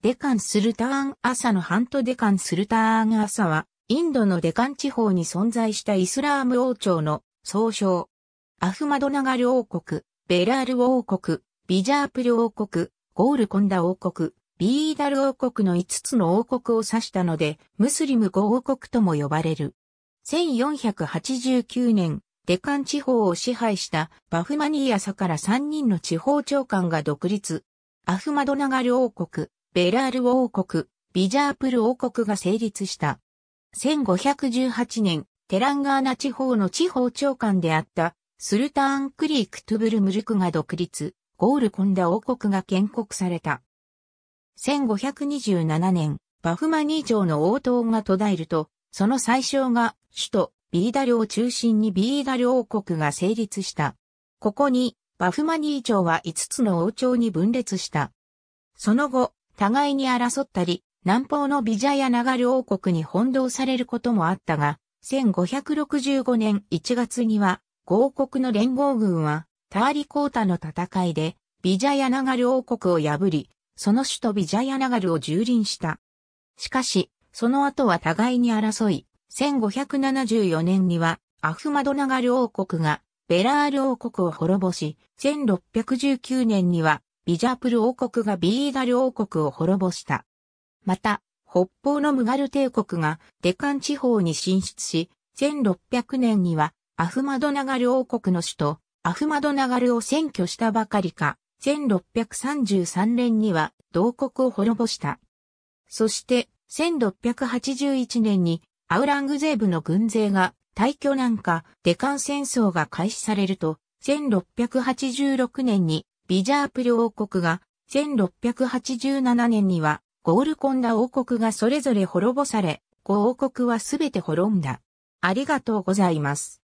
デカンスルターン朝のハントデカンスルターン朝は、インドのデカン地方に存在したイスラーム王朝の総称。アフマドナガル王国、ベラール王国、ビジャープル王国、ゴールコンダ王国、ビーダル王国の5つの王国を指したので、ムスリム5王国とも呼ばれる。1489年、デカン地方を支配したバフマニー朝から3人の地方長官が独立。アフマドナガル王国、ベラール王国、ビジャープル王国が成立した。1518年、テランガーナ地方の地方長官であった、スルターンクリーク・トゥブルムルクが独立、ゴールコンダ王国が建国された。1527年、バフマニー城の王党が途絶えると、その最小が首都ビーダルを中心にビーダル王国が成立した。ここに、バフマニー城は5つの王朝に分裂した。その後、互いに争ったり、南方のビジャヤナガル王国に翻弄されることもあったが、1565年1月には、合国の連合軍は、ターリコータの戦いで、ビジャヤナガル王国を破り、その首都ビジャヤナガルを蹂躙した。しかし、その後は互いに争い、1574年には、アフマドナガル王国が、ベラール王国を滅ぼし、1619年には、ビジャープル王国がビーダル王国を滅ぼした。また、北方のムガル帝国がデカン地方に進出し、1600年にはアフマドナガル王国の首都、アフマドナガルを占拠したばかりか、1633年には同国を滅ぼした。そして、1681年にアウラングゼーブの軍勢が退去なんかデカン戦争が開始されると、1686年にビジャープル王国が、1687年には、ゴールコンダ王国がそれぞれ滅ぼされ、5王国はすべて滅んだ。ありがとうございます。